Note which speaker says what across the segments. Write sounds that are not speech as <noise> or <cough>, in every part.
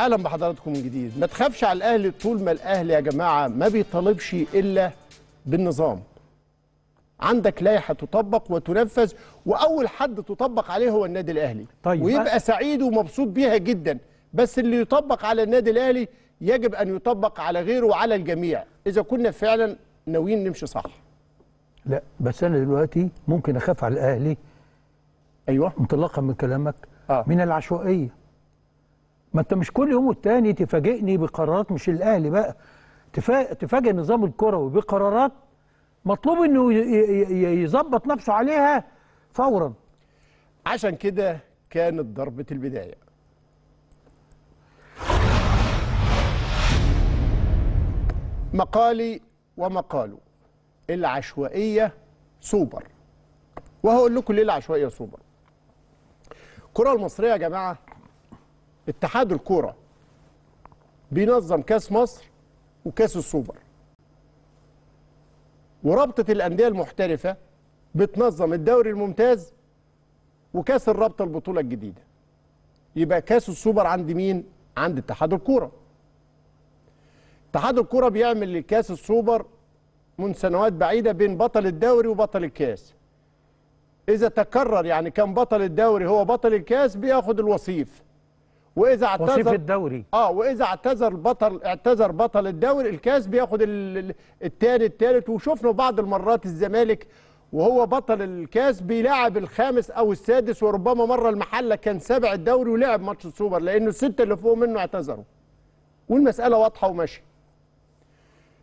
Speaker 1: اهلا بحضراتكم من جديد ما تخافش على الاهلي طول ما الاهلي يا جماعه ما بيطالبش الا بالنظام عندك لائحه تطبق وتنفذ واول حد تطبق عليه هو النادي الاهلي طيب. ويبقى سعيد ومبسوط بيها جدا بس اللي يطبق على النادي الاهلي يجب ان يطبق على غيره وعلى الجميع اذا كنا فعلا ناويين نمشي صح
Speaker 2: لا بس انا دلوقتي ممكن اخاف على الاهلي ايوه انطلاقا من كلامك آه. من العشوائيه ما انت مش كل يوم والتاني تفاجئني بقرارات مش الاهلي بقى تفاجئ النظام الكروي بقرارات مطلوب انه يظبط نفسه عليها فورا
Speaker 1: عشان كده كانت ضربه البدايه مقالي ومقاله العشوائيه سوبر وهقول لكم ليه العشوائيه سوبر الكره المصريه يا جماعه اتحاد الكوره بينظم كاس مصر وكاس السوبر ورابطه الانديه المحترفه بتنظم الدوري الممتاز وكاس الرابطه البطوله الجديده يبقى كاس السوبر عند مين عند اتحاد الكوره اتحاد الكوره بيعمل لكاس السوبر من سنوات بعيده بين بطل الدوري وبطل الكاس اذا تكرر يعني كان بطل الدوري هو بطل الكاس بياخد الوصيف واذا اعتذر وصيف الدوري اه واذا اعتذر بطل اعتذر بطل الدوري الكاس بياخد الثاني الثالث وشفنا بعض المرات الزمالك وهو بطل الكاس بيلعب الخامس او السادس وربما مره المحله كان سابع الدوري ولعب ماتش السوبر لانه السته اللي فوق منه اعتذروا والمساله واضحه وماشيه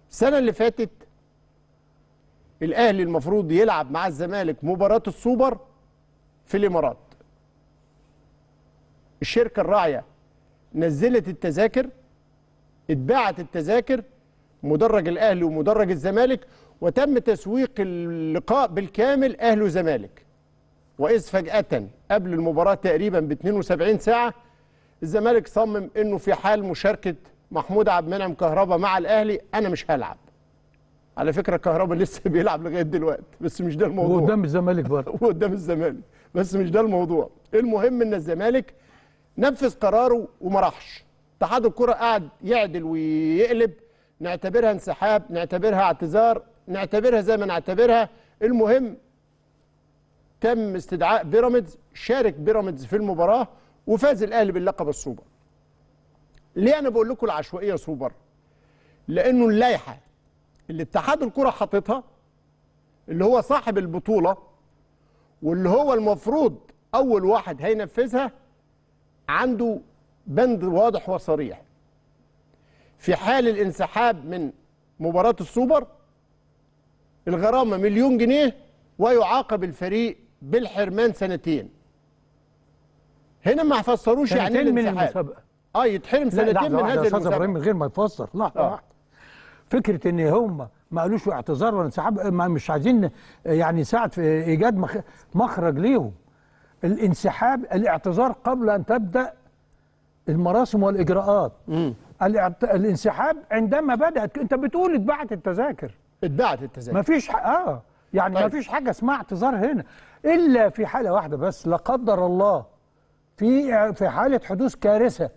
Speaker 1: السنه اللي فاتت الاهلي المفروض يلعب مع الزمالك مباراه السوبر في الامارات الشركه الراعيه نزلت التذاكر اتباعت التذاكر مدرج الاهلي ومدرج الزمالك وتم تسويق اللقاء بالكامل اهلي وزمالك واذ فجاه قبل المباراه تقريبا ب 72 ساعه الزمالك صمم انه في حال مشاركه محمود عبد المنعم كهربا مع الاهلي انا مش هلعب على فكره كهربا <laughs> لسه بيلعب لغايه دلوقتي بس مش ده الموضوع وقدام الزمالك برضه <laughs> وقدام الزمالك بس مش ده الموضوع المهم ان الزمالك نفذ قراره وما راحش اتحاد الكره قعد يعدل ويقلب نعتبرها انسحاب نعتبرها اعتذار نعتبرها زي ما نعتبرها المهم تم استدعاء بيراميدز شارك بيراميدز في المباراه وفاز الاهلي باللقب السوبر ليه انا بقول لكم العشوائيه سوبر لانه اللائحه اللي اتحاد الكره حاططها اللي هو صاحب البطوله واللي هو المفروض اول واحد هينفذها عنده بند واضح وصريح في حال الانسحاب من مباراة السوبر الغرامة مليون جنيه ويعاقب الفريق بالحرمان سنتين هنا ما فسروش يعني من المسابقة اه يتحرم سنتين من هذا المسابقة من
Speaker 2: غير ما يفسر لحظة آه. واحدة فكرة ان هم ما قالوش اعتذار ولا انسحاب مش عايزين يعني ساعة في ايجاد مخرج ليهم الانسحاب الاعتذار قبل أن تبدأ المراسم والإجراءات الاعت... الانسحاب عندما بدأت أنت بتقول اتبعت التذاكر اتبعت التذاكر مفيش ح... آه يعني طيب. مفيش حاجة اسمها اعتذار هنا إلا في حالة واحدة بس لا قدر الله في في حالة حدوث كارثة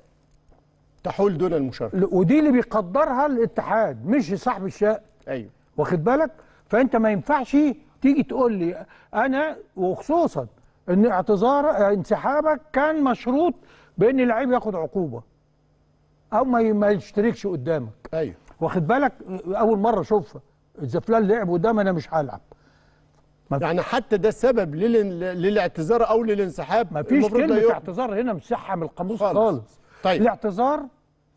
Speaker 2: تحول دون المشاركة ودي اللي بيقدرها الاتحاد مش صاحب الشقة أيوه واخد بالك فأنت ما ينفعش تيجي تقول لي أنا وخصوصا ان اعتذار انسحابك كان مشروط بان اللعيب ياخد عقوبه او ما يشتركش قدامك ايوه واخد بالك اول مره اشوفها اذا فلان لعب قدام انا مش هلعب يعني حتى ده السبب للاعتذار او للانسحاب ما فيش كلمه اعتذار هنا مسحها من القاموس خالص, خالص. طيب الاعتذار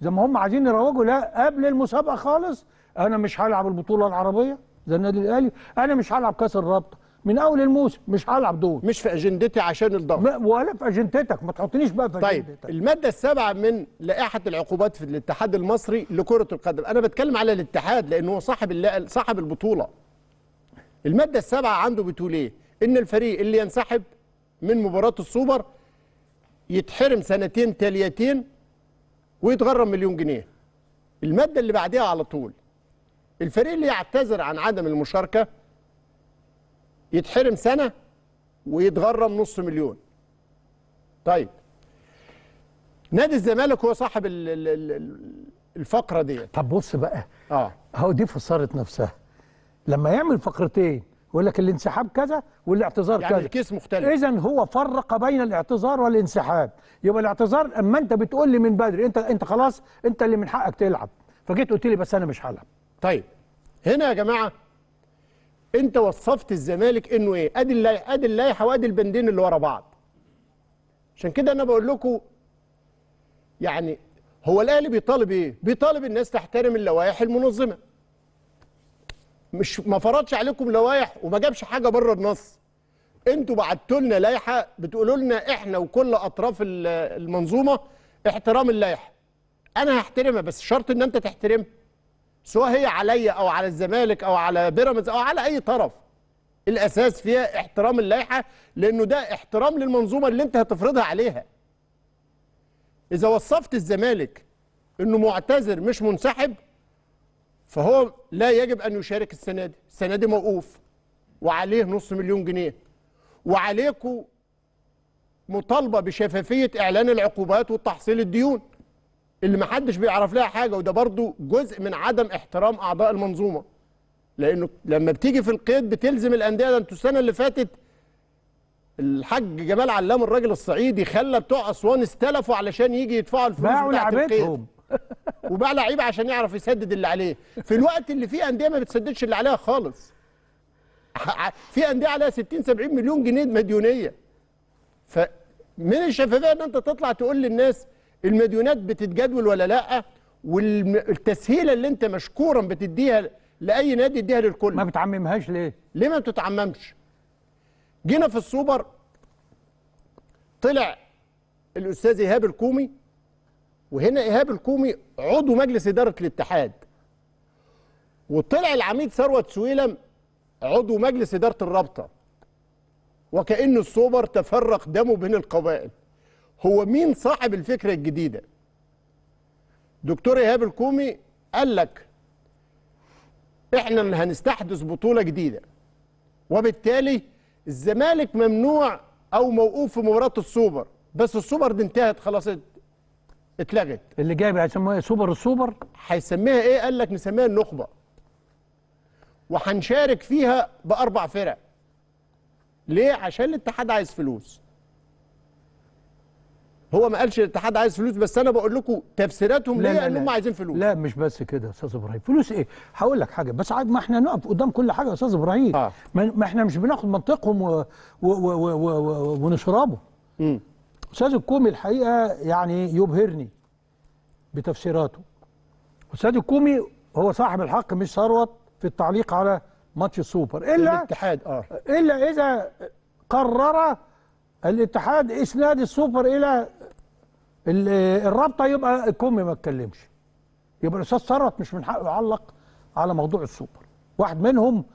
Speaker 2: زي ما هم عايزين يروجوا لا قبل المسابقه خالص انا مش هلعب البطوله العربيه زي النادي الاهلي انا مش هلعب كاس الرابطه من اول الموسم مش هلعب دور مش في
Speaker 1: اجندتي عشان الضغط ولا في اجندتك ما تحطنيش بقى في طيب اجندتك الماده السابعه من لائحه العقوبات في الاتحاد المصري لكره القدم انا بتكلم على الاتحاد لان هو صاحب صاحب البطوله الماده السابعه عنده بتقول ايه ان الفريق اللي ينسحب من مباراه السوبر يتحرم سنتين تاليتين ويتغرم مليون جنيه الماده اللي بعديها على طول الفريق اللي يعتذر عن عدم المشاركه يتحرم سنة ويتغرم نص مليون طيب نادي الزمالك هو صاحب الفقرة دي
Speaker 2: طب بص بقى اه هو دي فصارت نفسها لما يعمل فقرتين يقول لك الانسحاب كذا والاعتذار يعني كذا يعني الكيس مختلف اذا هو فرق بين الاعتذار والانسحاب يبقى الاعتذار اما انت بتقول لي من بدري انت انت
Speaker 1: خلاص انت اللي من حقك تلعب فجيت قلت لي بس انا مش هلعب طيب هنا يا جماعه انت وصفت الزمالك انه ايه ادي اللائحه ادي اللائحه وادي البندين اللي ورا بعض عشان كده انا بقول لكم يعني هو الاهلي بيطالب ايه بيطالب الناس تحترم اللوائح المنظمه مش ما فرضش عليكم لوائح وما جابش حاجه بره النص انتوا بعتوا لنا لائحه بتقولوا لنا احنا وكل اطراف المنظومه احترام اللائحه انا هحترمها بس شرط ان انت تحترمها سواء هي عليا او على الزمالك او على بيراميدز او على اي طرف الاساس فيها احترام اللائحه لانه ده احترام للمنظومه اللي انت هتفرضها عليها اذا وصفت الزمالك انه معتذر مش منسحب فهو لا يجب ان يشارك السنه دي السنه دي موقوف وعليه نص مليون جنيه وعليكم مطالبه بشفافيه اعلان العقوبات وتحصيل الديون اللي محدش بيعرف لها حاجه وده برضو جزء من عدم احترام اعضاء المنظومه لانه لما بتيجي في القيد بتلزم الانديه ده انتوا السنه اللي فاتت الحاج جمال علام الراجل الصعيدي خلى بتوع اسوان استلفوا علشان يجي يدفعوا الفلوس باعوا لعيبتهم <laughs> وباع لعيب عشان يعرف يسدد اللي عليه في الوقت اللي فيه انديه ما بتسددش اللي عليها خالص <laughs> في انديه عليها 60 70 مليون جنيه مديونيه فمن الشفافيه ان انت تطلع تقول للناس المديونات بتتجدول ولا لا والتسهيله اللي انت مشكورا بتديها لاي نادي اديها للكل ما بتعممهاش ليه ليه ما بتتعممش جينا في السوبر طلع الاستاذ ايهاب الكومي وهنا ايهاب الكومي عضو مجلس اداره الاتحاد وطلع العميد ثروت سويلم عضو مجلس اداره الرابطه وكأن السوبر تفرق دمه بين القبائل هو مين صاحب الفكرة الجديدة دكتور إيهاب الكومي قال لك احنا اللي هنستحدث بطولة جديدة وبالتالي الزمالك ممنوع او موقوف في مباراه السوبر بس السوبر دي انتهت خلاص اتلغت اللي جاي هيسموها إيه؟ سوبر السوبر هيسميها ايه قال لك نسميها النخبه وهنشارك فيها باربع فرق ليه عشان الاتحاد عايز فلوس هو ما قالش الاتحاد عايز فلوس بس انا بقول لكم تفسيراتهم ليه ان هم
Speaker 2: عايزين فلوس لا مش بس كده يا استاذ ابراهيم فلوس ايه هقول لك حاجه بس عاد ما احنا نقف قدام كل حاجه يا استاذ ابراهيم آه. ما احنا مش بناخد منطقهم و... و... و... و... و... ونشربه استاذ الكومي الحقيقه يعني يبهرني بتفسيراته استاذ الكومي هو صاحب الحق مش ثروت في التعليق على ماتش السوبر الا الاتحاد اه الا اذا قرر الاتحاد اسناد السوبر الى الرابطه يبقى الكومي ما اتكلمش يبقى الاستاذ ثروت مش من حقه يعلق على موضوع السوبر واحد منهم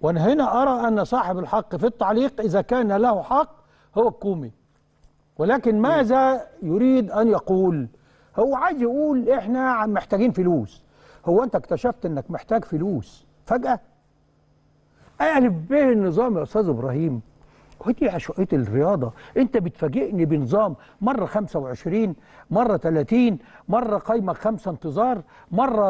Speaker 2: وانا هنا ارى ان صاحب الحق في التعليق اذا كان له حق هو الكومي ولكن ماذا يريد ان يقول هو عايز يقول احنا محتاجين فلوس هو انت اكتشفت انك محتاج فلوس فجاه قالب به النظام يا استاذ ابراهيم ودي عشوائيه الرياضه انت بتفاجئني بنظام مره 25 مره 30 مره قايمه خمسه انتظار مره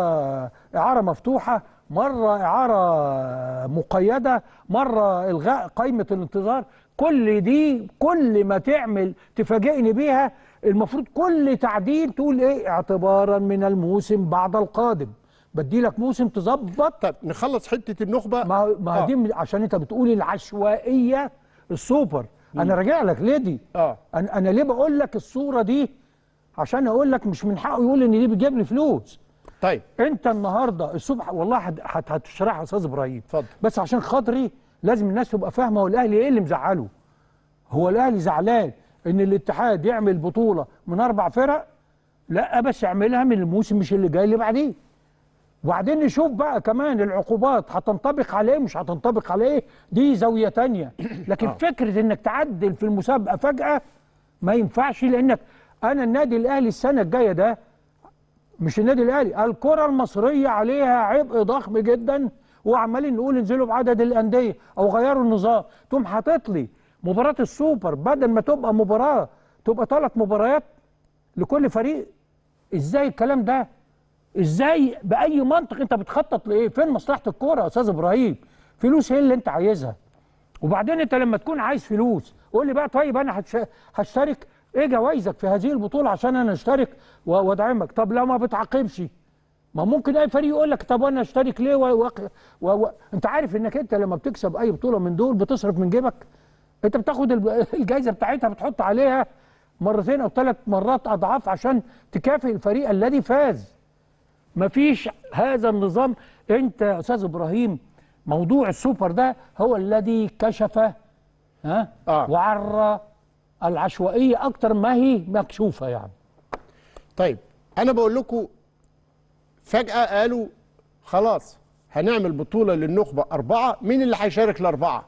Speaker 2: اعاره مفتوحه مره اعاره مقيده مره الغاء قايمه الانتظار كل دي كل ما تعمل تفاجئني بيها المفروض كل تعديل تقول ايه اعتبارا من الموسم بعد القادم بدي لك موسم تظبط طب نخلص حته النخبه ما ما آه. دي عشان انت بتقول العشوائيه السوبر مم. انا راجع لك ليه دي اه انا انا ليه بقول لك الصوره دي عشان اقول لك مش من حقه يقول ان دي بتجيب لي فلوس طيب انت النهارده الصبح والله هتشرحها يا استاذ ابراهيم اتفضل بس عشان خاطري لازم الناس تبقى فاهمه هو الاهلي ايه اللي مزعله هو الاهلي زعلان ان الاتحاد يعمل بطوله من اربع فرق لا بس اعملها من الموسم مش اللي جاي اللي بعديه وبعدين نشوف بقى كمان العقوبات هتنطبق عليه مش هتنطبق عليه دي زاويه تانية <coughs> لكن آه. فكره انك تعدل في المسابقه فجاه ما ينفعش لانك انا النادي الاهلي السنه الجايه ده مش النادي الاهلي الكره المصريه عليها عبء ضخم جدا وعمالين نقول انزلوا بعدد الانديه او غيروا النظام تقوم حاطط لي مباراه السوبر بدل ما تبقى مباراه تبقى ثلاث مباريات لكل فريق ازاي الكلام ده ازاي باي منطق انت بتخطط لايه فين مصلحه الكوره يا استاذ ابراهيم فلوس هي اللي انت عايزها وبعدين انت لما تكون عايز فلوس قول لي بقى طيب انا هشترك ايه جوايزك في هذه البطوله عشان انا اشترك وادعمك طب لو ما بتعاقبش ما ممكن اي فريق يقول لك طب وانا اشترك ليه و... و... و... و... انت عارف انك انت لما بتكسب اي بطوله من دول بتصرف من جيبك انت بتاخد <laughs> الجائزه بتاعتها بتحط عليها مرتين او ثلاث مرات اضعاف عشان تكافئ الفريق الذي فاز مفيش هذا النظام انت يا استاذ ابراهيم موضوع السوبر ده هو الذي كشف ها آه. وعرى العشوائيه اكتر ما هي مكشوفه يعني طيب
Speaker 1: انا بقول لكم فجاه قالوا خلاص هنعمل بطوله للنخبه اربعه مين اللي هيشارك الاربعه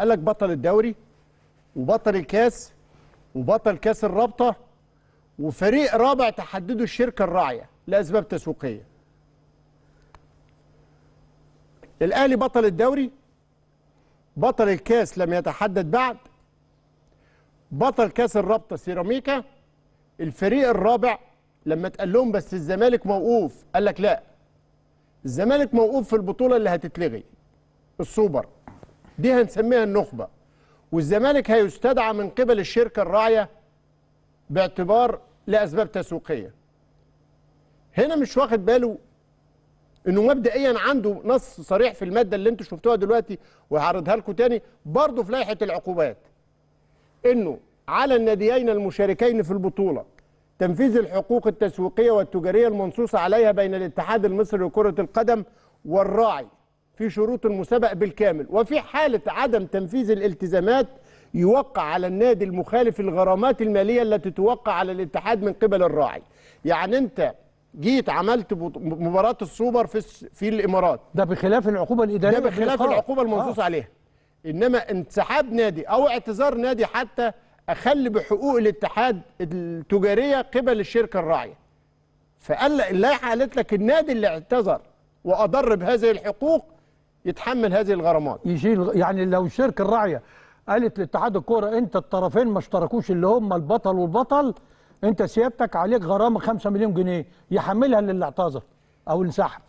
Speaker 1: قال لك بطل الدوري وبطل الكاس وبطل كاس الرابطه وفريق رابع تحدده الشركة الراعية لأسباب تسويقية الأهلي بطل الدوري بطل الكاس لم يتحدد بعد بطل كاس الرابطة سيراميكا الفريق الرابع لما اتقال لهم بس الزمالك موقوف قال لك لا الزمالك موقوف في البطولة اللي هتتلغي السوبر دي هنسميها النخبة والزمالك هيستدعى من قبل الشركة الراعية باعتبار لأسباب تسويقية هنا مش واخد باله انه مبدئيا عنده نص صريح في الماده اللي انتم شفتوها دلوقتي وهعرضها لكم تاني برضه في لائحه العقوبات انه على الناديين المشاركين في البطوله تنفيذ الحقوق التسويقيه والتجاريه المنصوص عليها بين الاتحاد المصري لكره القدم والراعي في شروط المسابقه بالكامل وفي حاله عدم تنفيذ الالتزامات يوقع على النادي المخالف الغرامات الماليه التي توقع على الاتحاد من قبل الراعي يعني انت جيت عملت مباراه السوبر في في الامارات ده بخلاف العقوبه الاداريه ده بخلاف العقوبه المنصوص آه. عليها انما انسحاب نادي او اعتذار نادي حتى اخل بحقوق الاتحاد التجاريه قبل الشركه الراعيه فقال اللائحه قالت لك النادي اللي اعتذر واضر بهذه الحقوق يتحمل هذه الغرامات يشيل يعني لو الشركه الراعيه قالت لاتحاد الكوره
Speaker 2: انت الطرفين ما اشتركوش اللي هم البطل والبطل انت سيادتك عليك غرامه 5 مليون جنيه يحملها للي اعتذر او انسحب